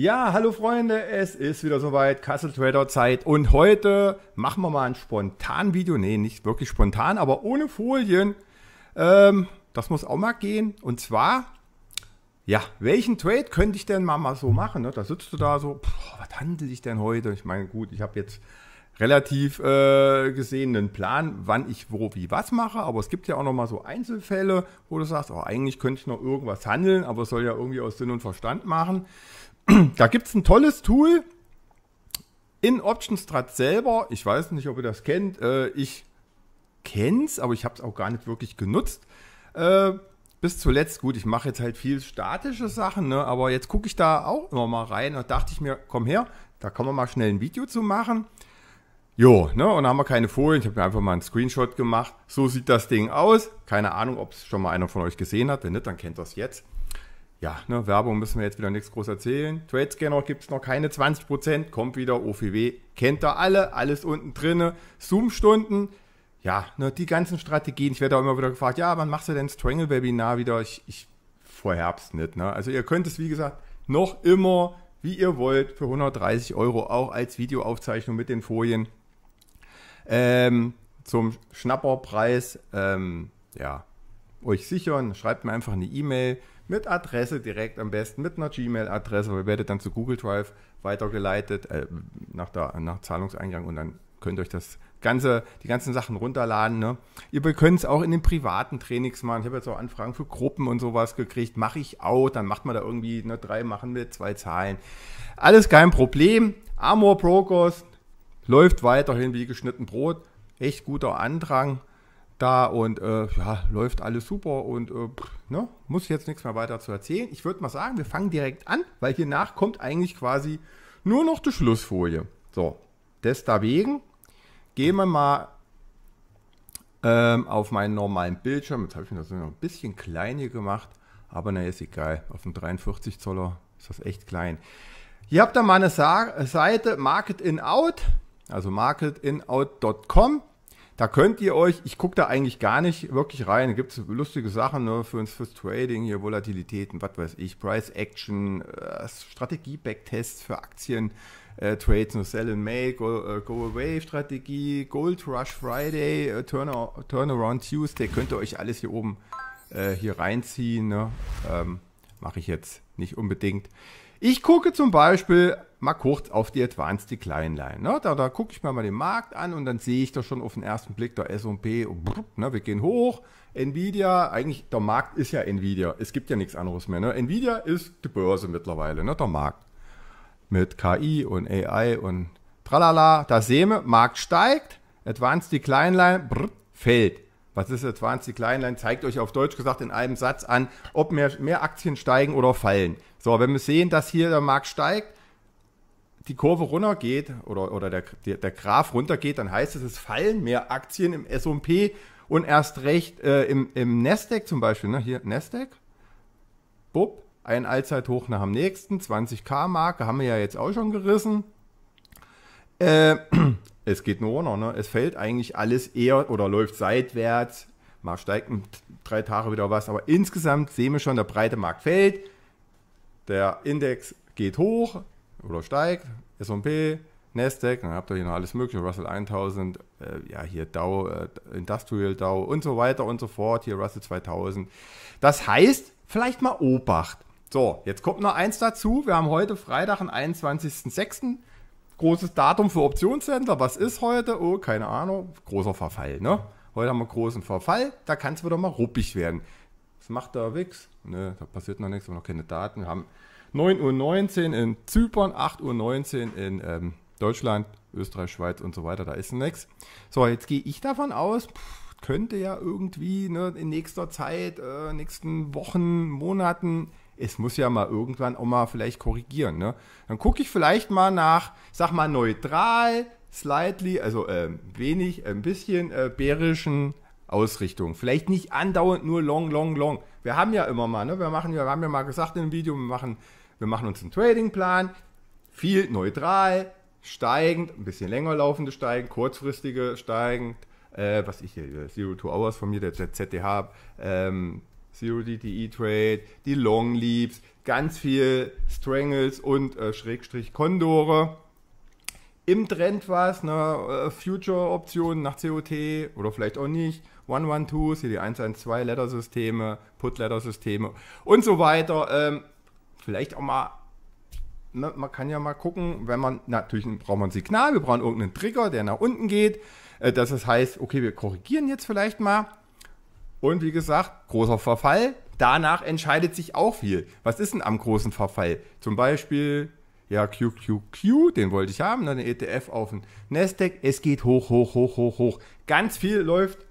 Ja, hallo Freunde, es ist wieder soweit, Castle Trader Zeit und heute machen wir mal ein spontan Video, nee, nicht wirklich spontan, aber ohne Folien. Ähm, das muss auch mal gehen und zwar, ja, welchen Trade könnte ich denn mal, mal so machen? Ne? Da sitzt du da so, boah, was handel ich denn heute? Ich meine, gut, ich habe jetzt relativ äh, gesehen einen Plan, wann ich wo wie was mache, aber es gibt ja auch noch mal so Einzelfälle, wo du sagst, oh, eigentlich könnte ich noch irgendwas handeln, aber es soll ja irgendwie aus Sinn und Verstand machen da gibt es ein tolles Tool in OptionStrat selber. Ich weiß nicht, ob ihr das kennt. Äh, ich kenne es, aber ich habe es auch gar nicht wirklich genutzt. Äh, bis zuletzt, gut, ich mache jetzt halt viel statische Sachen, ne? aber jetzt gucke ich da auch immer mal rein und dachte ich mir, komm her, da kann man mal schnell ein Video zu machen. Jo, ne, und da haben wir keine Folien. Ich habe mir einfach mal einen Screenshot gemacht. So sieht das Ding aus. Keine Ahnung, ob es schon mal einer von euch gesehen hat. Wenn nicht, dann kennt das jetzt ja, ne, Werbung müssen wir jetzt wieder nichts groß erzählen. Tradescanner gibt es noch keine 20%, kommt wieder, OFW kennt ihr alle, alles unten drin. Zoom-Stunden, ja, ne, die ganzen Strategien. Ich werde auch immer wieder gefragt, ja, wann machst du denn Strangle-Webinar wieder? Ich, ich vor Herbst nicht. Ne? Also ihr könnt es, wie gesagt, noch immer, wie ihr wollt, für 130 Euro auch als Videoaufzeichnung mit den Folien ähm, zum Schnapperpreis ähm, ja, euch sichern. Schreibt mir einfach eine E-Mail mit Adresse direkt am besten, mit einer Gmail-Adresse, ihr werdet dann zu Google Drive weitergeleitet äh, nach, der, nach Zahlungseingang und dann könnt ihr euch das ganze, die ganzen Sachen runterladen. Ne? Ihr könnt es auch in den privaten Trainings machen. Ich habe jetzt auch Anfragen für Gruppen und sowas gekriegt. Mache ich auch, dann macht man da irgendwie ne, drei machen mit zwei Zahlen. Alles kein Problem. Amor Procos läuft weiterhin wie geschnitten Brot. Echt guter Andrang da und äh, ja, läuft alles super und äh, ne, muss jetzt nichts mehr weiter zu erzählen. Ich würde mal sagen, wir fangen direkt an, weil hiernach kommt eigentlich quasi nur noch die Schlussfolie. So, deswegen gehen wir mal ähm, auf meinen normalen Bildschirm. Jetzt habe ich mir das noch ein bisschen klein hier gemacht, aber naja, ist egal. Auf dem 43 Zoller ist das echt klein. Ihr habt da meine Sa Seite Market in Out, also marketinout.com. Da könnt ihr euch, ich gucke da eigentlich gar nicht wirklich rein, gibt es lustige Sachen ne, für uns fürs Trading, hier Volatilitäten, was weiß ich, Price Action, äh, Strategie-Backtests für Aktien, äh, Trades no Sell and Make, Go-Away-Strategie, äh, Gold Rush Friday, äh, Turnaround Tuesday, könnt ihr euch alles hier oben äh, hier reinziehen. Ne? Ähm, Mache ich jetzt nicht unbedingt. Ich gucke zum Beispiel mal kurz auf die Advanced Decline Line. Ne? Da, da gucke ich mir mal den Markt an und dann sehe ich da schon auf den ersten Blick der S&P, ne? wir gehen hoch. Nvidia, eigentlich der Markt ist ja Nvidia. Es gibt ja nichts anderes mehr. Ne? Nvidia ist die Börse mittlerweile, ne? der Markt. Mit KI und AI und tralala. Da sehen wir, Markt steigt, Advanced Decline Line brr, fällt. Was ist Advanced Decline Line? Zeigt euch auf Deutsch gesagt in einem Satz an, ob mehr, mehr Aktien steigen oder fallen. So, wenn wir sehen, dass hier der Markt steigt, die Kurve runtergeht oder, oder der, der, der Graph runtergeht, dann heißt es, es fallen mehr Aktien im S&P und erst recht äh, im, im Nasdaq zum Beispiel. Ne? Hier Nasdaq, bub, ein Allzeithoch nach dem nächsten, 20k-Marke haben wir ja jetzt auch schon gerissen. Äh, es geht nur noch, ne? es fällt eigentlich alles eher oder läuft seitwärts, mal steigt drei Tage wieder was, aber insgesamt sehen wir schon, der breite Markt fällt, der Index geht hoch oder steigt, S&P, Nasdaq, dann habt ihr hier noch alles mögliche, Russell 1000, äh, ja hier Dow, äh, Industrial Dow und so weiter und so fort, hier Russell 2000. Das heißt, vielleicht mal Obacht. So, jetzt kommt noch eins dazu. Wir haben heute Freitag, den 21.06. Großes Datum für Optionshändler. Was ist heute? Oh, keine Ahnung. Großer Verfall, ne? Heute haben wir großen Verfall. Da kann es wieder mal ruppig werden. Was macht der Wix ne, da passiert noch nichts, wir haben noch keine Daten. Wir haben 9.19 Uhr in Zypern, 8.19 Uhr in ähm, Deutschland, Österreich, Schweiz und so weiter, da ist nichts. So, jetzt gehe ich davon aus, pff, könnte ja irgendwie ne, in nächster Zeit, äh, nächsten Wochen, Monaten, es muss ja mal irgendwann auch mal vielleicht korrigieren. Ne? Dann gucke ich vielleicht mal nach, sag mal neutral, slightly, also äh, wenig, ein bisschen äh, bärischen Ausrichtung. Vielleicht nicht andauernd nur long, long, long. Wir haben ja immer mal, ne? wir, machen, wir haben ja mal gesagt in dem Video, wir machen, wir machen uns einen Tradingplan, viel neutral, steigend, ein bisschen länger laufende steigen, kurzfristige steigend, äh, was ich hier, äh, Zero Two Hours von mir, der ZDH, ähm, Zero DTE Trade, die Long Leaps, ganz viel Strangles und äh, Schrägstrich Kondore. Im Trend war es, ne, äh, Future Optionen nach COT oder vielleicht auch nicht 112s, hier die 112 Lettersysteme, systeme put ladder und so weiter. Ähm, vielleicht auch mal, ne, man kann ja mal gucken, wenn man, natürlich braucht man ein Signal, wir brauchen irgendeinen Trigger, der nach unten geht, äh, dass es heißt, okay, wir korrigieren jetzt vielleicht mal. Und wie gesagt, großer Verfall, danach entscheidet sich auch viel. Was ist denn am großen Verfall? Zum Beispiel, ja, QQQ, den wollte ich haben, ne, dann ETF auf den Nasdaq. Es geht hoch, hoch, hoch, hoch, hoch. Ganz viel läuft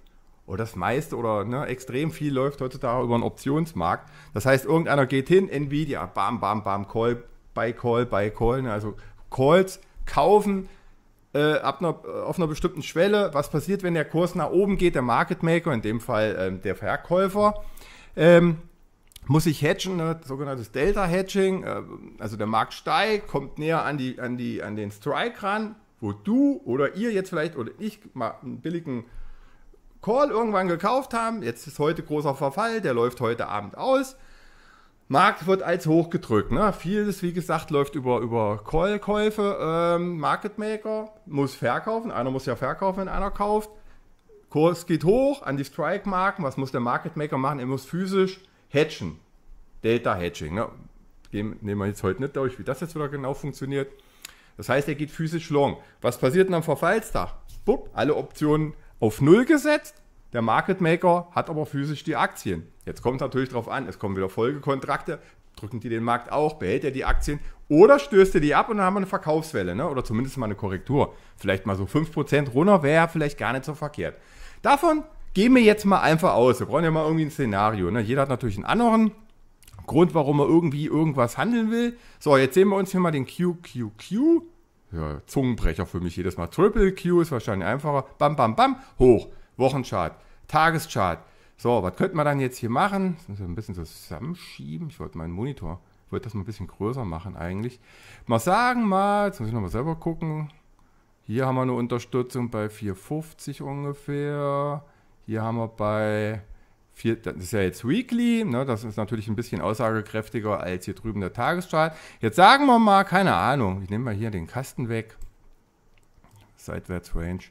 oder das meiste oder ne, extrem viel läuft heutzutage über einen Optionsmarkt. Das heißt, irgendeiner geht hin, Nvidia, bam, bam, bam, Call, bei Call, bei Call. Ne? Also Calls kaufen äh, ab einer, äh, auf einer bestimmten Schwelle. Was passiert, wenn der Kurs nach oben geht? Der Market Maker, in dem Fall ähm, der Verkäufer, ähm, muss sich hedgen, ne? sogenanntes Delta-Hedging. Äh, also der Markt steigt, kommt näher an, die, an, die, an den Strike ran, wo du oder ihr jetzt vielleicht oder ich mal einen billigen Call irgendwann gekauft haben. Jetzt ist heute großer Verfall, der läuft heute Abend aus. Markt wird als hoch gedrückt. Ne? Vieles, wie gesagt, läuft über, über Call-Käufe. Ähm, Market Maker muss verkaufen. Einer muss ja verkaufen, wenn einer kauft. Kurs geht hoch an die Strike-Marken. Was muss der Market Maker machen? Er muss physisch hatchen. Delta-Hedging. Ne? nehmen wir jetzt heute nicht durch, wie das jetzt wieder genau funktioniert. Das heißt, er geht physisch long. Was passiert denn am Verfallstag? Bupp, alle Optionen auf Null gesetzt. Der Market Maker hat aber physisch die Aktien. Jetzt kommt es natürlich darauf an, es kommen wieder Folgekontrakte, drücken die den Markt auch, behält er die Aktien oder stößt er die ab und dann haben wir eine Verkaufswelle ne? oder zumindest mal eine Korrektur. Vielleicht mal so 5% runter wäre ja vielleicht gar nicht so verkehrt. Davon gehen wir jetzt mal einfach aus. Wir brauchen ja mal irgendwie ein Szenario. Ne? Jeder hat natürlich einen anderen Grund, warum er irgendwie irgendwas handeln will. So, jetzt sehen wir uns hier mal den QQQ ja, Zungenbrecher für mich jedes Mal. Triple Q ist wahrscheinlich einfacher. Bam, bam, bam, hoch. Wochenchart, Tageschart. So, was könnte man dann jetzt hier machen? Das müssen wir ein bisschen zusammenschieben. Ich wollte meinen Monitor, ich wollte das mal ein bisschen größer machen eigentlich. Mal sagen mal, jetzt muss ich nochmal selber gucken. Hier haben wir eine Unterstützung bei 450 ungefähr. Hier haben wir bei vier, das ist ja jetzt Weekly, ne, das ist natürlich ein bisschen aussagekräftiger als hier drüben der Tageschart. Jetzt sagen wir mal, keine Ahnung, ich nehme mal hier den Kasten weg. Seitwärts Range.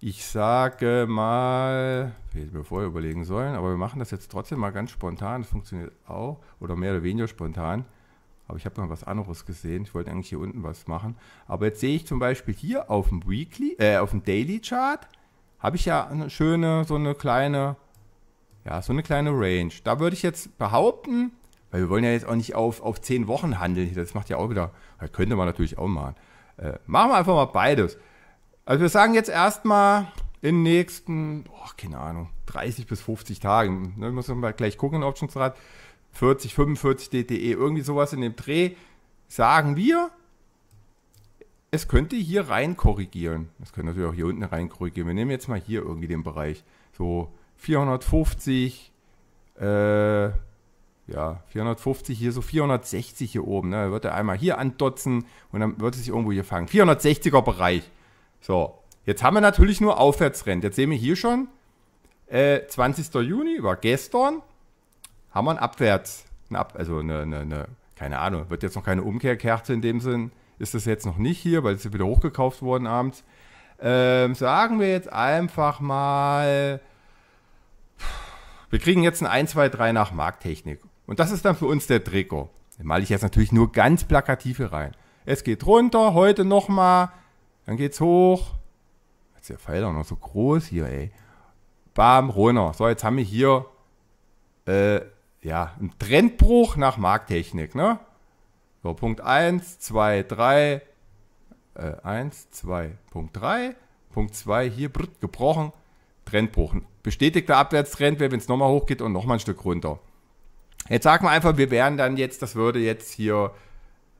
Ich sage mal, hätte ich mir vorher überlegen sollen, aber wir machen das jetzt trotzdem mal ganz spontan. Das funktioniert auch oder mehr oder weniger spontan. Aber ich habe noch was anderes gesehen. Ich wollte eigentlich hier unten was machen. Aber jetzt sehe ich zum Beispiel hier auf dem Weekly, äh, auf dem Daily Chart, habe ich ja eine schöne, so eine kleine ja, so eine kleine Range. Da würde ich jetzt behaupten, weil wir wollen ja jetzt auch nicht auf, auf zehn Wochen handeln. Das macht ja auch wieder, könnte man natürlich auch machen. Äh, machen wir einfach mal beides. Also wir sagen jetzt erstmal in den nächsten, boah, keine Ahnung, 30 bis 50 Tagen. Ne, müssen wir mal gleich gucken in Optionsrat. 40, 45 DTE, irgendwie sowas in dem Dreh. Sagen wir, es könnte hier rein korrigieren. Es könnte natürlich auch hier unten rein korrigieren. Wir nehmen jetzt mal hier irgendwie den Bereich. So 450, äh, ja, 450 hier, so 460 hier oben. Ne? Da wird er einmal hier andotzen und dann wird es sich irgendwo hier fangen. 460er Bereich. So, jetzt haben wir natürlich nur Aufwärtstrend. Jetzt sehen wir hier schon, äh, 20. Juni war gestern, haben wir einen Abwärts, einen Ab also eine, eine, eine, keine Ahnung, wird jetzt noch keine Umkehrkerze in dem Sinn, ist das jetzt noch nicht hier, weil es wieder hochgekauft worden abends. Ähm, sagen wir jetzt einfach mal wir kriegen jetzt ein 1, 2, 3 nach Markttechnik. Und das ist dann für uns der Trikot. Den male ich jetzt natürlich nur ganz plakativ hier rein. Es geht runter, heute nochmal, dann geht's hoch. Jetzt ist der Pfeil doch noch so groß hier, ey. Bam, runter. So, jetzt haben wir hier äh, ja, einen Trendbruch nach Markttechnik, ne? So, Punkt 1, 2, 3, äh, 1, 2, Punkt 3, Punkt 2 hier brr, gebrochen, Trendbruch. Bestätigter Abwärtstrend wäre, wenn es nochmal hochgeht und nochmal ein Stück runter. Jetzt sagen wir einfach, wir wären dann jetzt, das würde jetzt hier,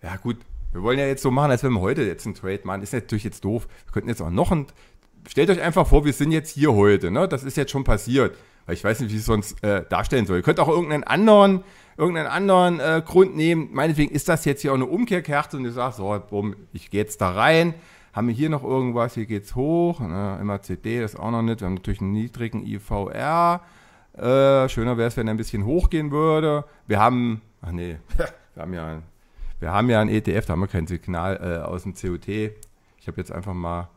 ja gut, wir wollen ja jetzt so machen, als wenn wir heute jetzt einen Trade machen. Ist natürlich jetzt doof. Wir könnten jetzt auch noch einen. stellt euch einfach vor, wir sind jetzt hier heute, ne? Das ist jetzt schon passiert. Weil ich weiß nicht, wie ich es sonst äh, darstellen soll. Ihr könnt auch irgendeinen anderen, irgendeinen anderen äh, Grund nehmen. Meinetwegen ist das jetzt hier auch eine Umkehrkarte und ihr sagt, so, bumm, ich gehe jetzt da rein haben wir hier noch irgendwas, hier geht's hoch, ne? immer das ist auch noch nicht, wir haben natürlich einen niedrigen IVR, äh, schöner wäre es, wenn er ein bisschen hochgehen würde, wir haben, ach nee, wir haben ja ein, wir haben ja ein ETF, da haben wir kein Signal äh, aus dem COT, ich habe jetzt einfach mal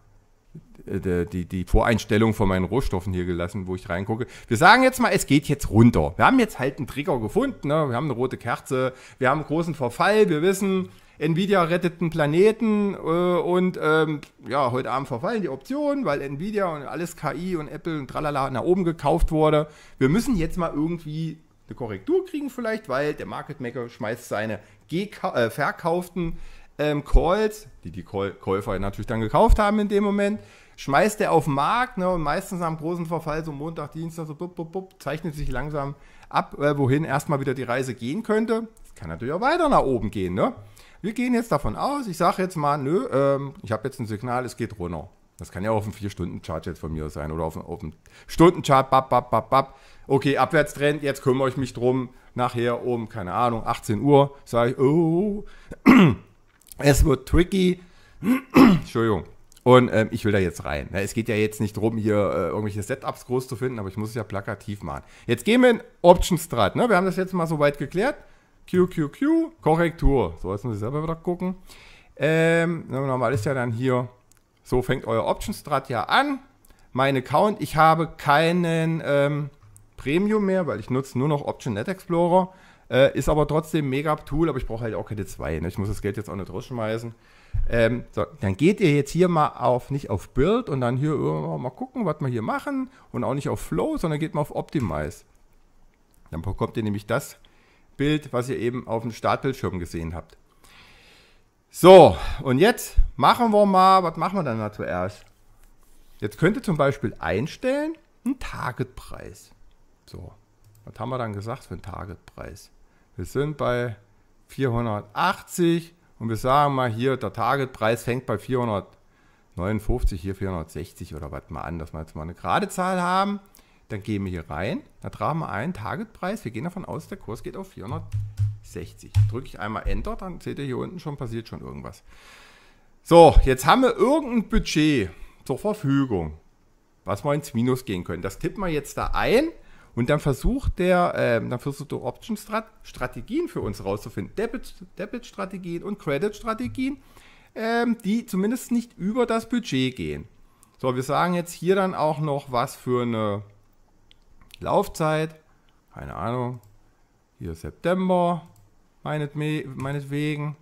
äh, die, die, die Voreinstellung von meinen Rohstoffen hier gelassen, wo ich reingucke. Wir sagen jetzt mal, es geht jetzt runter. Wir haben jetzt halt einen Trigger gefunden. Ne? Wir haben eine rote Kerze, wir haben einen großen Verfall, wir wissen, Nvidia rettet den Planeten äh, und ähm, ja, heute Abend verfallen die Optionen, weil Nvidia und alles KI und Apple und tralala nach oben gekauft wurde. Wir müssen jetzt mal irgendwie eine Korrektur kriegen vielleicht, weil der Market Maker schmeißt seine Geka äh, verkauften ähm, Calls, die die Käu Käufer natürlich dann gekauft haben in dem Moment, schmeißt er auf den Markt ne, und meistens am großen Verfall, so Montag, Dienstag, so bup, bup, bup, zeichnet sich langsam ab, äh, wohin erstmal wieder die Reise gehen könnte. Das kann natürlich auch weiter nach oben gehen, ne? Wir gehen jetzt davon aus, ich sage jetzt mal, nö, ähm, ich habe jetzt ein Signal, es geht runter. Das kann ja auf dem 4-Stunden-Chart jetzt von mir sein oder auf, auf dem Stundenchart, bap, bap, bap, bap. Okay, Abwärtstrend, jetzt kümmere ich mich drum. Nachher um, keine Ahnung, 18 Uhr, sage ich, oh, es wird tricky. Entschuldigung. Und ähm, ich will da jetzt rein. Ne, es geht ja jetzt nicht darum, hier äh, irgendwelche Setups groß zu finden, aber ich muss es ja plakativ machen. Jetzt gehen wir in Options Strat. Ne? Wir haben das jetzt mal so weit geklärt. QQQ, Korrektur. So, jetzt muss ich selber wieder gucken. Ähm, normal genau, ist ja dann hier, so fängt euer option strat ja an. Mein Account, ich habe keinen ähm, Premium mehr, weil ich nutze nur noch Option Net Explorer. Äh, ist aber trotzdem mega Tool, aber ich brauche halt auch keine zwei. Ne? Ich muss das Geld jetzt auch nicht rausschmeißen. Ähm, so, dann geht ihr jetzt hier mal auf, nicht auf Build und dann hier oh, mal gucken, was wir hier machen und auch nicht auf Flow, sondern geht mal auf Optimize. Dann bekommt ihr nämlich das Bild, was ihr eben auf dem Startbildschirm gesehen habt. So, und jetzt machen wir mal, was machen wir dann mal zuerst? Jetzt könnt ihr zum Beispiel einstellen, einen Targetpreis. So, was haben wir dann gesagt für einen Targetpreis? Wir sind bei 480 und wir sagen mal hier, der Targetpreis fängt bei 459, hier 460 oder was mal an, dass wir jetzt mal eine gerade Zahl haben. Dann gehen wir hier rein, dann tragen wir einen Targetpreis. Wir gehen davon aus, der Kurs geht auf 460. Drücke ich einmal Enter, dann seht ihr hier unten schon, passiert schon irgendwas. So, jetzt haben wir irgendein Budget zur Verfügung, was wir ins Minus gehen können. Das tippen wir jetzt da ein und dann versucht der, äh, dann versucht der Option Strat Strategien für uns rauszufinden. Debit-Strategien Debit und Credit-Strategien, ähm, die zumindest nicht über das Budget gehen. So, wir sagen jetzt hier dann auch noch, was für eine Laufzeit, keine Ahnung, hier September, meinetwegen.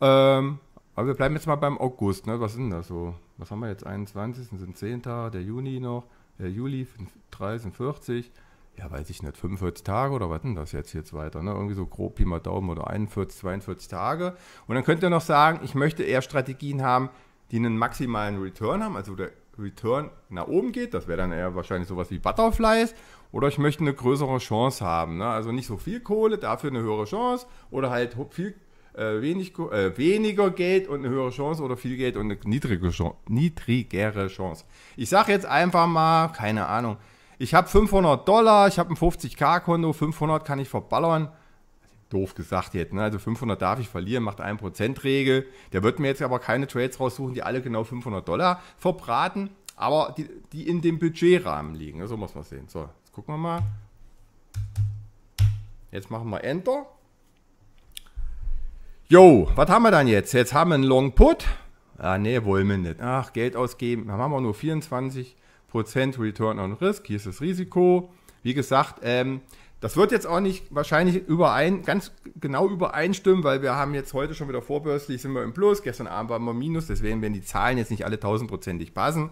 Ähm, aber wir bleiben jetzt mal beim August, ne? Was sind das so? Was haben wir jetzt? 21. sind 10. der Juni noch, der Juli 30, 40. Ja, weiß ich nicht, 45 Tage oder was denn das jetzt jetzt weiter? Ne? Irgendwie so grob Pi mal Daumen oder 41, 42 Tage. Und dann könnt ihr noch sagen, ich möchte eher Strategien haben, die einen maximalen Return haben, also der Return nach oben geht, das wäre dann eher wahrscheinlich sowas wie Butterflies, oder ich möchte eine größere Chance haben. Ne? Also nicht so viel Kohle, dafür eine höhere Chance, oder halt viel äh, wenig, äh, weniger Geld und eine höhere Chance oder viel Geld und eine niedrige Chance, niedrigere Chance. Ich sage jetzt einfach mal, keine Ahnung, ich habe 500 Dollar, ich habe ein 50k-Konto, 500 kann ich verballern doof gesagt jetzt. Ne? Also 500 darf ich verlieren, macht 1%-Regel. Der wird mir jetzt aber keine Trades raussuchen, die alle genau 500 Dollar verbraten, aber die, die in dem Budgetrahmen liegen. So muss man sehen. So, jetzt gucken wir mal. Jetzt machen wir Enter. Jo, was haben wir dann jetzt? Jetzt haben wir einen Long Put. Ah, nee, wollen wir nicht. Ach, Geld ausgeben. Dann haben wir nur 24% Return on Risk. Hier ist das Risiko. Wie gesagt, ähm, das wird jetzt auch nicht wahrscheinlich überein, ganz genau übereinstimmen, weil wir haben jetzt heute schon wieder vorbörslich, sind wir im Plus, gestern Abend waren wir im Minus, deswegen werden die Zahlen jetzt nicht alle tausendprozentig passen.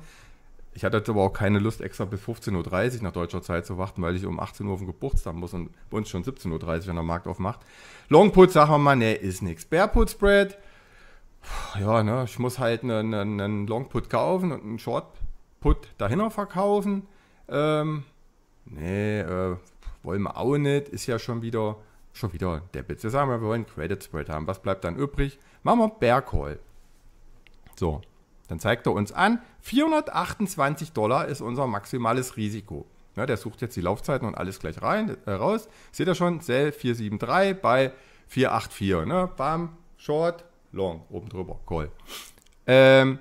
Ich hatte jetzt aber auch keine Lust, extra bis 15.30 Uhr nach deutscher Zeit zu warten, weil ich um 18 Uhr auf den Geburtstag muss und bei uns schon 17.30 Uhr, wenn der Markt aufmacht. Longput, sagen wir mal, ne, ist nichts. Bearput Spread, ja, ne, ich muss halt ne, ne, einen ne, Longput kaufen und einen Shortput dahinter verkaufen. Ähm, nee, äh, wollen wir auch nicht, ist ja schon wieder, schon wieder Debits. Wir sagen wir wollen Credit Spread haben. Was bleibt dann übrig? Machen wir Bear Call. So, dann zeigt er uns an, 428 Dollar ist unser maximales Risiko. Ja, der sucht jetzt die Laufzeiten und alles gleich rein, äh, raus. Seht ihr schon, Sell 473 bei 484. Ne? Bam, Short, Long, oben drüber, Call. Ähm,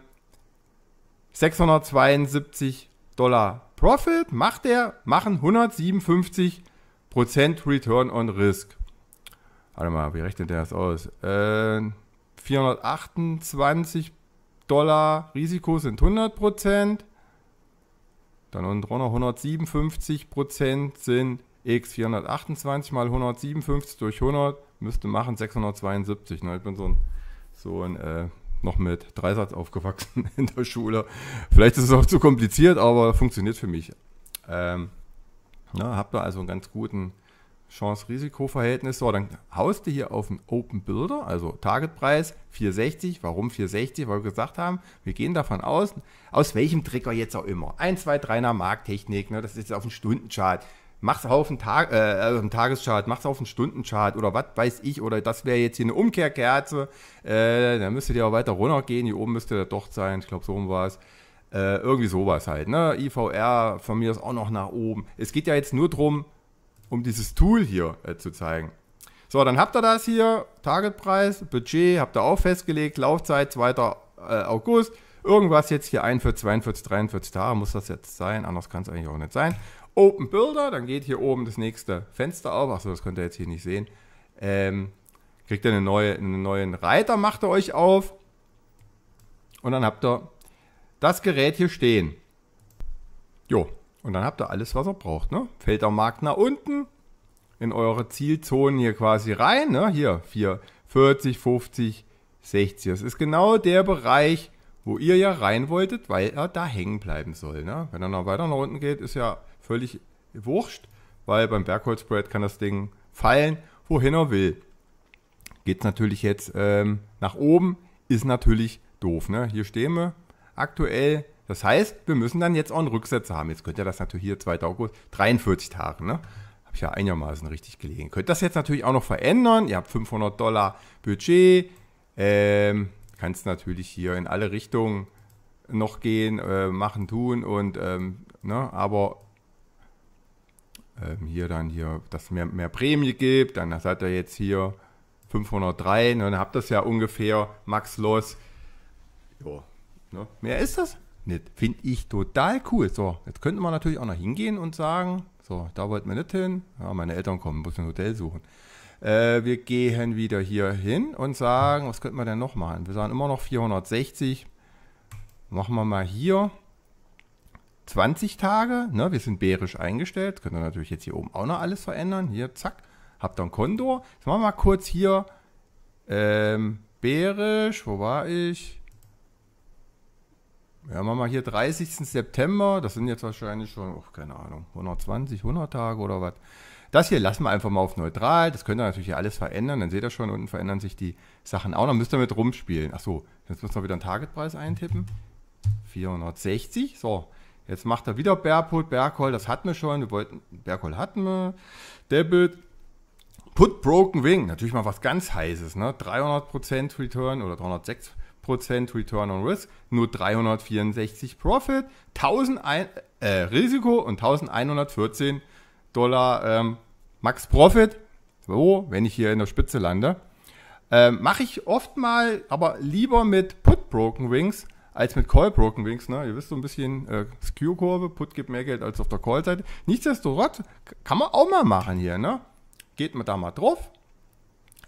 672 Dollar Profit macht er, machen 157% Return on Risk. Warte mal, wie rechnet der das aus? Äh, 428 Dollar Risiko sind 100%. Dann unten drunter 157% sind x 428 mal 157 durch 100 müsste machen 672. Ne? Ich bin so ein, so ein äh, noch mit Dreisatz aufgewachsen in der Schule. Vielleicht ist es auch zu kompliziert, aber funktioniert für mich. Ähm, na, hab da also einen ganz guten Chance-Risiko-Verhältnis. So, dann du hier auf den Open Builder, also Targetpreis 460. Warum 460? Weil wir gesagt haben, wir gehen davon aus, aus welchem Trigger jetzt auch immer. 1, 2, 3er Markttechnik, ne, das ist jetzt auf dem Stundenchart mach's auf einen, Tag, äh, also Tageschart, mach's auf einen Stundenchart oder was weiß ich, oder das wäre jetzt hier eine Umkehrkerze, äh, dann müsstet ihr auch weiter runtergehen, hier oben müsste der Docht sein, ich glaube, so rum war es. Äh, irgendwie sowas halt, ne? IVR von mir ist auch noch nach oben. Es geht ja jetzt nur darum, um dieses Tool hier äh, zu zeigen. So, dann habt ihr das hier, Targetpreis, Budget, habt ihr auch festgelegt, Laufzeit 2. Äh, August, irgendwas jetzt hier 41, 42, 43 Tage muss das jetzt sein, anders kann es eigentlich auch nicht sein. Open Builder, dann geht hier oben das nächste Fenster auf. Achso, das könnt ihr jetzt hier nicht sehen. Ähm, kriegt ihr eine neue, einen neuen Reiter, macht ihr euch auf. Und dann habt ihr das Gerät hier stehen. Jo, und dann habt ihr alles, was ihr braucht. Ne? Fällt der Markt nach unten in eure Zielzonen hier quasi rein. Ne? Hier 4, 40, 50, 60. Das ist genau der Bereich, wo ihr ja rein wolltet, weil er da hängen bleiben soll. Ne? Wenn er noch weiter nach unten geht, ist ja völlig wurscht, weil beim Bergholzbrett kann das Ding fallen, wohin er will. Geht es natürlich jetzt ähm, nach oben, ist natürlich doof. Ne? Hier stehen wir aktuell. Das heißt, wir müssen dann jetzt auch einen Rücksetzer haben. Jetzt könnt ihr das natürlich hier 2. August, 43 Tage. Ne? Habe ich ja einigermaßen richtig gelegen. Könnt das jetzt natürlich auch noch verändern. Ihr habt 500 Dollar Budget. Ähm, kannst natürlich hier in alle Richtungen noch gehen, äh, machen, tun und ähm, ne, aber ähm, hier dann hier, dass mehr, mehr Prämie gibt, dann hat er jetzt hier 503, ne, dann habt ihr das ja ungefähr Max Los. Jo, ne, mehr ist das nicht. Finde ich total cool. So, jetzt könnte man natürlich auch noch hingehen und sagen, so, da wollten wir nicht hin. Ja, meine Eltern kommen, muss ein Hotel suchen. Äh, wir gehen wieder hier hin und sagen, was könnten wir denn noch machen? Wir sagen immer noch 460. Machen wir mal hier 20 Tage, ne, wir sind bärisch eingestellt, könnt ihr natürlich jetzt hier oben auch noch alles verändern. Hier, zack, habt ihr ein Kondor. Jetzt machen wir mal kurz hier ähm, bärisch, wo war ich? Ja, machen wir mal hier 30. September, das sind jetzt wahrscheinlich schon, oh, keine Ahnung, 120, 100 Tage oder was. Das hier lassen wir einfach mal auf neutral. Das könnt ihr natürlich hier alles verändern. Dann seht ihr schon, unten verändern sich die Sachen auch. Dann müsst ihr mit rumspielen. Achso, jetzt müssen wir wieder einen Targetpreis eintippen. 460. So, Jetzt macht er wieder Berput, Berghol, das hatten wir schon. Wir wollten, Berghol hatten wir. Debit, Put Broken Wing, natürlich mal was ganz Heißes, ne? 300% Return oder 306% Return on Risk, nur 364 Profit, 1000 ein, äh, Risiko und 1114 Dollar ähm, Max Profit. So, wenn ich hier in der Spitze lande. Ähm, Mache ich oft mal, aber lieber mit Put Broken Wings, als mit Call Broken Wings. Ne? Ihr wisst so ein bisschen äh, Skew-Kurve, Put gibt mehr Geld als auf der Call-Seite. Nichtsdestotrotz kann man auch mal machen hier. Ne? Geht man da mal drauf.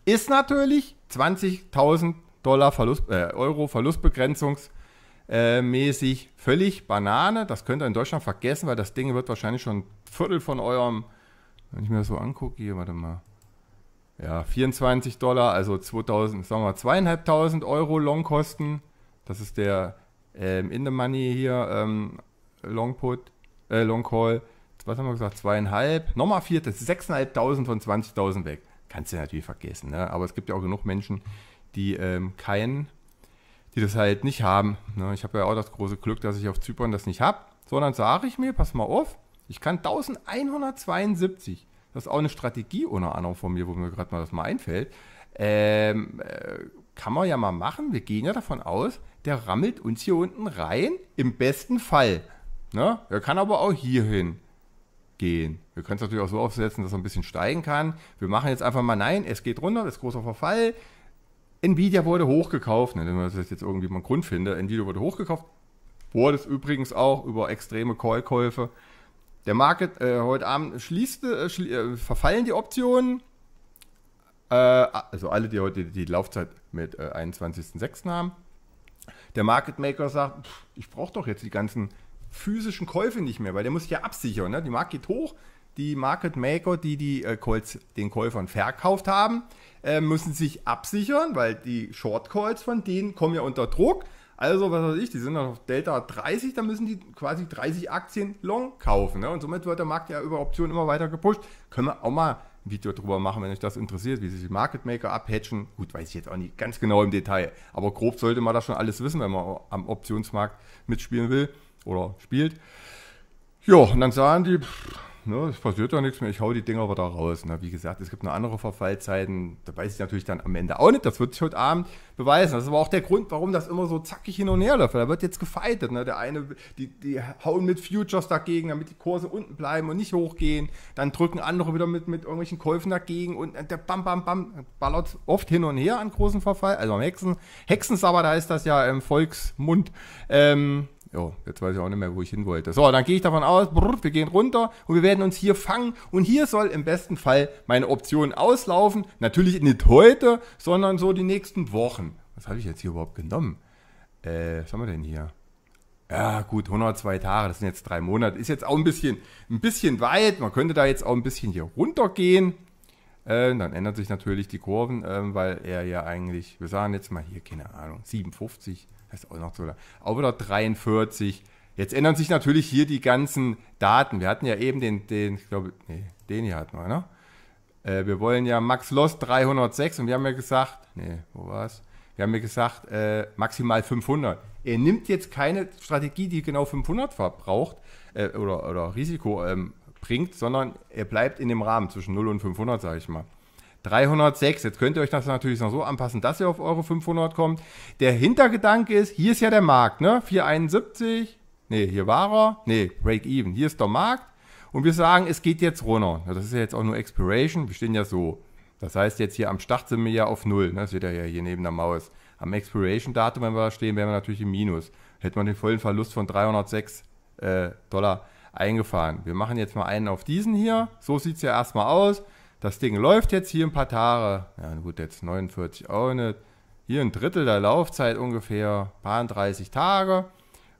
Ist natürlich 20.000 Dollar Verlust, äh, Euro Verlustbegrenzungsmäßig äh, völlig Banane. Das könnt ihr in Deutschland vergessen, weil das Ding wird wahrscheinlich schon ein Viertel von eurem, wenn ich mir das so angucke, hier, warte mal, ja, 24 Dollar, also 2000, sagen wir mal, 2500 Euro Longkosten das ist der ähm, In the Money hier, ähm, Long Put, äh, Long Call. Was haben wir gesagt? Zweieinhalb. Nochmal viertes, sechseinhalbtausend von 20.000 weg. Kannst du natürlich vergessen, ne? Aber es gibt ja auch genug Menschen, die ähm, keinen, die das halt nicht haben. Ne? Ich habe ja auch das große Glück, dass ich auf Zypern das nicht habe. Sondern sage ich mir, pass mal auf, ich kann 1172. Das ist auch eine Strategie unter anderem von mir, wo mir gerade mal das mal einfällt. Ähm, äh, kann man ja mal machen. Wir gehen ja davon aus, der rammelt uns hier unten rein, im besten Fall. Ne? Er kann aber auch hierhin gehen. Wir können es natürlich auch so aufsetzen, dass er ein bisschen steigen kann. Wir machen jetzt einfach mal, nein, es geht runter, das ist großer Verfall. Nvidia wurde hochgekauft, ne, wenn man das jetzt irgendwie mal einen Grund finde. Nvidia wurde hochgekauft, wurde es übrigens auch über extreme Call-Käufe. Der Market äh, heute Abend schließt, äh, schli äh, verfallen die Optionen. Äh, also alle, die heute die Laufzeit mit äh, 21.06. haben der Market Maker sagt, pff, ich brauche doch jetzt die ganzen physischen Käufe nicht mehr, weil der muss sich ja absichern. Ne? Die Markt geht hoch, die Market Maker, die die äh, Calls den Käufern verkauft haben, äh, müssen sich absichern, weil die Short Calls von denen kommen ja unter Druck. Also, was weiß ich, die sind dann auf Delta 30, da müssen die quasi 30 Aktien long kaufen. Ne? Und somit wird der Markt ja über Optionen immer weiter gepusht. Können wir auch mal Video drüber machen, wenn euch das interessiert, wie sich die Market Maker abhatchen. Gut, weiß ich jetzt auch nicht ganz genau im Detail, aber grob sollte man das schon alles wissen, wenn man am Optionsmarkt mitspielen will oder spielt. Ja, und dann sahen die, pff, ne, es passiert ja nichts mehr, ich hau die Dinger wieder raus. Ne? Wie gesagt, es gibt noch andere Verfallzeiten, da weiß ich natürlich dann am Ende auch nicht, das wird sich heute Abend beweisen. Das ist aber auch der Grund, warum das immer so zackig hin und her läuft. Da wird jetzt gefeitet, ne? der eine, die, die hauen mit Futures dagegen, damit die Kurse unten bleiben und nicht hochgehen. Dann drücken andere wieder mit, mit irgendwelchen Käufen dagegen und äh, der Bam, Bam, Bam ballert oft hin und her an großen Verfall, also am Hexen, Hexensabbat heißt das ja im Volksmund. Ähm, ja, jetzt weiß ich auch nicht mehr, wo ich hin wollte. So, dann gehe ich davon aus, brr, wir gehen runter und wir werden uns hier fangen. Und hier soll im besten Fall meine Option auslaufen. Natürlich nicht heute, sondern so die nächsten Wochen. Was habe ich jetzt hier überhaupt genommen? Äh, was haben wir denn hier? Ja, gut, 102 Tage, das sind jetzt drei Monate. Ist jetzt auch ein bisschen, ein bisschen weit. Man könnte da jetzt auch ein bisschen hier runtergehen. Äh, dann ändern sich natürlich die Kurven, äh, weil er ja eigentlich, wir sagen jetzt mal hier, keine Ahnung, 57, das ist auch noch so lang, oder 43. Jetzt ändern sich natürlich hier die ganzen Daten. Wir hatten ja eben den, den ich glaube, nee, den hier hatten wir, ne? Äh, wir wollen ja Max Lost 306 und wir haben ja gesagt, nee, wo war's? Wir haben ja gesagt, äh, maximal 500. Er nimmt jetzt keine Strategie, die genau 500 verbraucht äh, oder, oder Risiko ähm, bringt, sondern er bleibt in dem Rahmen zwischen 0 und 500, sage ich mal. 306. Jetzt könnt ihr euch das natürlich noch so anpassen, dass ihr auf eure 500 kommt. Der Hintergedanke ist, hier ist ja der Markt, ne? 471. Ne, hier war er. Ne, break even. Hier ist der Markt. Und wir sagen, es geht jetzt runter. Das ist ja jetzt auch nur Expiration. Wir stehen ja so. Das heißt, jetzt hier am Start sind wir ja auf 0, Ne? Das seht ihr ja hier neben der Maus. Am Expiration-Datum, wenn wir da stehen, wären wir natürlich im Minus. Hätte man den vollen Verlust von 306 äh, Dollar eingefahren. Wir machen jetzt mal einen auf diesen hier. So sieht es ja erstmal aus. Das Ding läuft jetzt hier ein paar Tage. Ja gut, jetzt 49 auch nicht. Hier ein Drittel der Laufzeit ungefähr, Ein paar 30 Tage.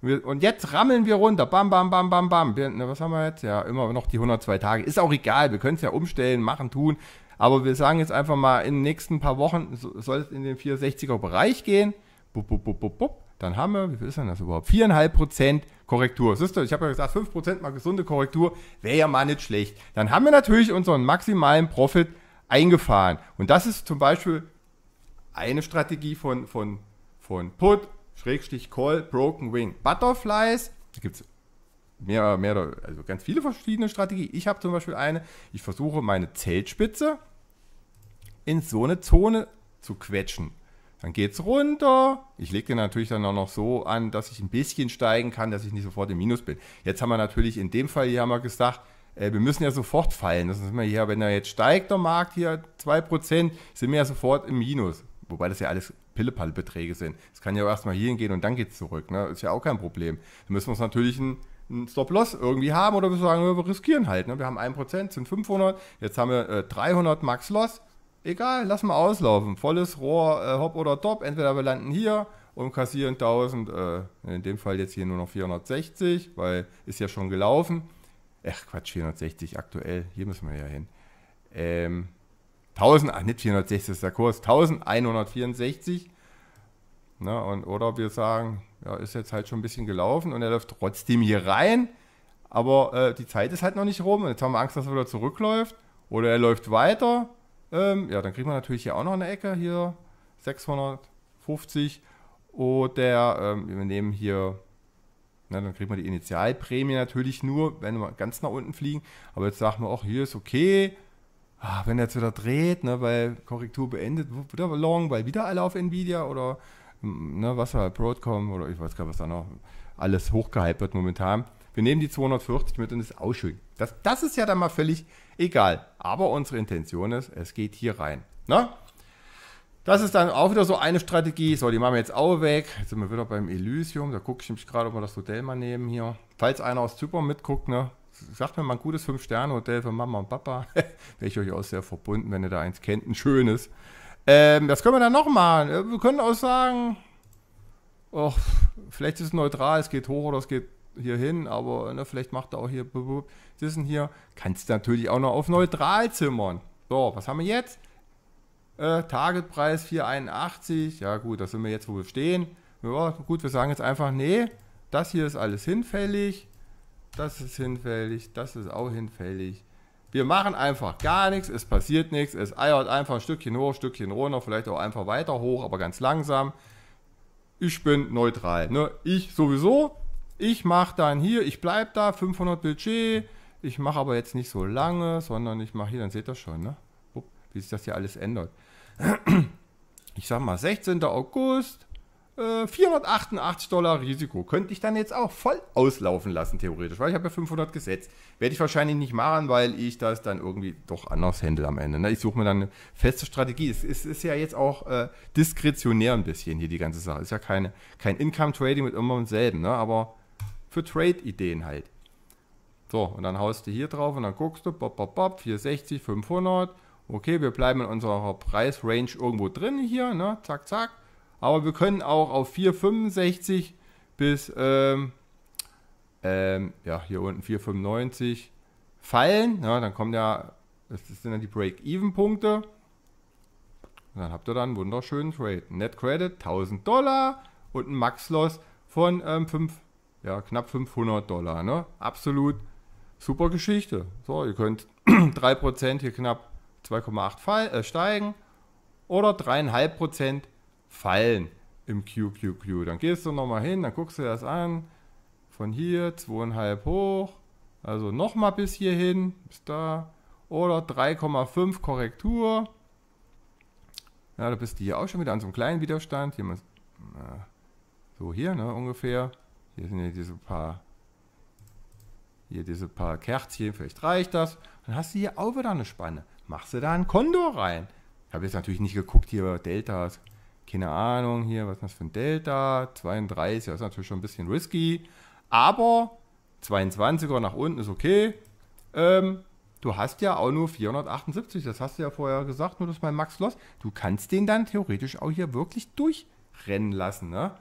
Und jetzt rammeln wir runter. Bam, bam, bam, bam, bam. Ne, was haben wir jetzt? Ja, immer noch die 102 Tage. Ist auch egal. Wir können es ja umstellen, machen, tun. Aber wir sagen jetzt einfach mal, in den nächsten paar Wochen soll es in den 64 er Bereich gehen. Bup, bup, bup, bup, bup dann haben wir, wie viel ist denn das überhaupt? 4,5% Korrektur. Siehst du, ich habe ja gesagt, 5% mal gesunde Korrektur wäre ja mal nicht schlecht. Dann haben wir natürlich unseren maximalen Profit eingefahren. Und das ist zum Beispiel eine Strategie von, von, von Put, Schrägstich Call, Broken Wing. Butterflies, da gibt es mehr, mehr, also ganz viele verschiedene Strategien. Ich habe zum Beispiel eine, ich versuche meine Zeltspitze in so eine Zone zu quetschen. Dann geht es runter. Ich lege den natürlich dann auch noch so an, dass ich ein bisschen steigen kann, dass ich nicht sofort im Minus bin. Jetzt haben wir natürlich in dem Fall hier haben wir gesagt, äh, wir müssen ja sofort fallen. Das ist immer hier, wenn er jetzt steigt, der Markt hier 2%, sind wir ja sofort im Minus. Wobei das ja alles Pillepalle-Beträge sind. Es kann ja auch erstmal hier hingehen und dann geht es zurück. Ne? Ist ja auch kein Problem. Da müssen wir uns natürlich ein einen Stop-Loss irgendwie haben oder wir sagen, wir riskieren halt. Ne? Wir haben 1%, sind 500, jetzt haben wir äh, 300 Max-Loss egal, lass mal auslaufen. Volles Rohr, äh, hopp oder top. Entweder wir landen hier und kassieren 1000, äh, in dem Fall jetzt hier nur noch 460, weil ist ja schon gelaufen. Ach Quatsch, 460 aktuell, hier müssen wir ja hin. Ähm, 1000, ach nicht 460 ist der Kurs, 1164. Ne, und, oder wir sagen, ja, ist jetzt halt schon ein bisschen gelaufen und er läuft trotzdem hier rein, aber äh, die Zeit ist halt noch nicht rum. und Jetzt haben wir Angst, dass er wieder zurückläuft. Oder er läuft weiter ähm, ja, dann kriegt man natürlich hier auch noch eine Ecke, hier 650. Oder ähm, wir nehmen hier, na, dann kriegt man die Initialprämie natürlich nur, wenn wir ganz nach unten fliegen. Aber jetzt sagen wir auch, hier ist okay. Ah, wenn er jetzt wieder dreht, ne, weil Korrektur beendet, wieder long, weil wieder alle auf Nvidia oder ne, was war, Broadcom oder ich weiß gar nicht, was da noch alles hochgehypert momentan. Wir nehmen die 240 mit und das ist auch schön. Das, das ist ja dann mal völlig Egal. Aber unsere Intention ist, es geht hier rein. Na? Das ist dann auch wieder so eine Strategie. So, die machen wir jetzt auch weg. Jetzt sind wir wieder beim Elysium. Da gucke ich nämlich gerade, ob wir das Hotel mal nehmen hier. Falls einer aus Zypern mitguckt, ne? Sagt mir mal ein gutes 5-Sterne-Hotel für Mama und Papa. Wäre ich euch auch sehr verbunden, wenn ihr da eins kennt. Ein schönes. Ähm, das können wir dann noch machen. Äh, wir können auch sagen, oh, vielleicht ist es neutral, es geht hoch oder es geht hier hin, aber ne, vielleicht macht er auch hier diesen hier. Kannst du natürlich auch noch auf neutral zimmern. So, was haben wir jetzt? Äh, Targetpreis 481. Ja, gut, da sind wir jetzt, wo wir stehen. Ja, gut, wir sagen jetzt einfach, nee, das hier ist alles hinfällig. Das ist hinfällig. Das ist auch hinfällig. Wir machen einfach gar nichts, es passiert nichts, es eiert einfach ein Stückchen hoch, ein Stückchen runter, vielleicht auch einfach weiter hoch, aber ganz langsam. Ich bin neutral. Ne? Ich sowieso, ich mache dann hier, ich bleibe da, 500 Budget, ich mache aber jetzt nicht so lange, sondern ich mache hier, dann seht ihr schon, ne? wie sich das hier alles ändert. Ich sag mal, 16. August, äh, 488 Dollar Risiko. Könnte ich dann jetzt auch voll auslaufen lassen, theoretisch, weil ich habe ja 500 gesetzt. Werde ich wahrscheinlich nicht machen, weil ich das dann irgendwie doch anders handle am Ende. Ne? Ich suche mir dann eine feste Strategie. Es, es ist ja jetzt auch äh, diskretionär ein bisschen hier die ganze Sache. ist ja keine, kein Income-Trading mit immer demselben, ne? aber für Trade-Ideen halt. So, und dann haust du hier drauf und dann guckst du, bop, bop, bop, 460, 500. Okay, wir bleiben in unserer Preisrange irgendwo drin hier, ne? Zack, zack. Aber wir können auch auf 465 bis, ähm, ähm, ja, hier unten 495 fallen. Ne? Dann kommen ja, das sind dann die Break-Even-Punkte. Und dann habt ihr da einen wunderschönen Trade. Net Credit 1000 Dollar und ein Max-Loss von ähm, 5 ja, knapp 500 Dollar. Ne? Absolut super Geschichte. So, ihr könnt 3% hier knapp 2,8 äh, steigen oder 3,5% fallen im QQQ. Dann gehst du nochmal hin, dann guckst du das an. Von hier 2,5 hoch, also nochmal bis hierhin, bis da. Oder 3,5 Korrektur. Ja, da bist du hier auch schon wieder an so einem kleinen Widerstand. Hier muss, so hier, ne, ungefähr. Hier sind ja diese paar, hier diese paar Kerzchen, vielleicht reicht das. Dann hast du hier auch wieder eine Spanne. Machst du da einen Kondor rein? Ich habe jetzt natürlich nicht geguckt, hier Deltas. Keine Ahnung, hier, was ist das für ein Delta? 32, das ist natürlich schon ein bisschen risky. Aber 22er nach unten ist okay. Ähm, du hast ja auch nur 478, das hast du ja vorher gesagt, nur das ist mein Max Loss. Du kannst den dann theoretisch auch hier wirklich durchrennen lassen, ne?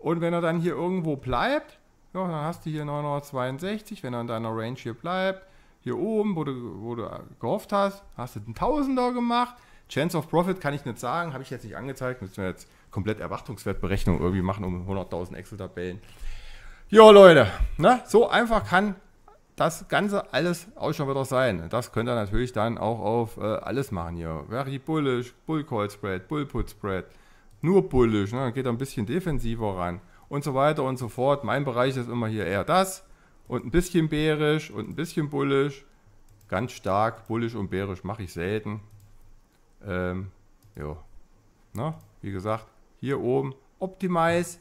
Und wenn er dann hier irgendwo bleibt, ja, dann hast du hier 962, wenn er in deiner Range hier bleibt, hier oben, wo du, wo du gehofft hast, hast du einen Tausender gemacht. Chance of Profit kann ich nicht sagen, habe ich jetzt nicht angezeigt, müssen wir jetzt komplett Erwartungswertberechnung irgendwie machen um 100.000 Excel-Tabellen. Ja, Leute, ne? so einfach kann das Ganze alles auch schon wieder sein. Das könnt ihr natürlich dann auch auf äh, alles machen hier. Very Bullish, Bull Call Spread, Bull Put Spread, nur bullisch, ne? dann geht er ein bisschen defensiver ran und so weiter und so fort. Mein Bereich ist immer hier eher das und ein bisschen bärisch und ein bisschen bullisch. Ganz stark bullisch und bärisch mache ich selten. Ähm, ja, ne? wie gesagt, hier oben Optimize.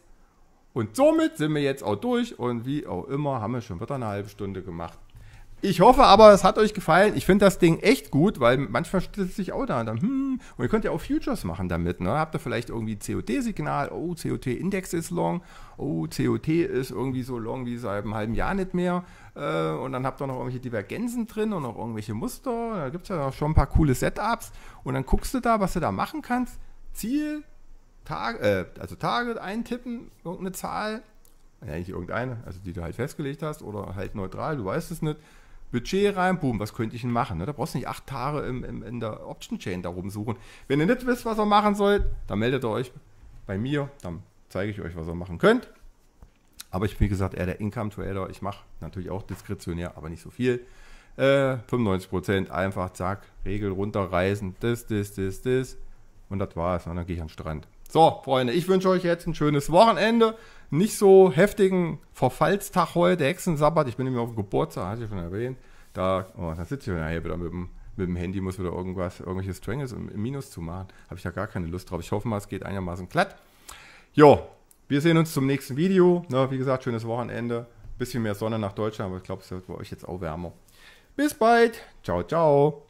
Und somit sind wir jetzt auch durch und wie auch immer haben wir schon wieder eine halbe Stunde gemacht. Ich hoffe aber, es hat euch gefallen. Ich finde das Ding echt gut, weil manchmal sitze sich auch da und dann, hm, und ihr könnt ja auch Futures machen damit. Ne? Habt ihr vielleicht irgendwie COT-Signal? Oh, COT-Index ist long. Oh, COT ist irgendwie so long wie seit einem halben Jahr nicht mehr. Äh, und dann habt ihr noch irgendwelche Divergenzen drin und noch irgendwelche Muster. Da gibt es ja auch schon ein paar coole Setups. Und dann guckst du da, was du da machen kannst. Ziel, Tag, äh, also Target eintippen, irgendeine Zahl. Ja, nicht irgendeine, also die du halt festgelegt hast oder halt neutral, du weißt es nicht Budget rein, boom, was könnte ich denn machen? Ne? Da brauchst du nicht acht Tage im, im, in der Option Chain da rumsuchen. Wenn ihr nicht wisst, was ihr machen sollt, dann meldet ihr euch bei mir, dann zeige ich euch, was ihr machen könnt. Aber ich bin, wie gesagt, eher der Income Trader. Ich mache natürlich auch diskretionär, aber nicht so viel. Äh, 95% einfach, zack, Regel runterreißen, das, das, das, das. Und das war's. Und dann gehe ich an den Strand. So, Freunde, ich wünsche euch jetzt ein schönes Wochenende nicht so heftigen Verfallstag heute, Hexensabbat. Ich bin nämlich auf dem Geburtstag, hatte ich schon erwähnt. Da, oh, da sitze ich nachher wieder mit dem, mit dem Handy, muss wieder irgendwas, irgendwelche Strangles im, im Minus zu machen. Habe ich ja gar keine Lust drauf. Ich hoffe mal, es geht einigermaßen glatt. Jo, wir sehen uns zum nächsten Video. Na, wie gesagt, schönes Wochenende. Bisschen mehr Sonne nach Deutschland, aber ich glaube, es wird bei euch jetzt auch wärmer. Bis bald. Ciao, ciao.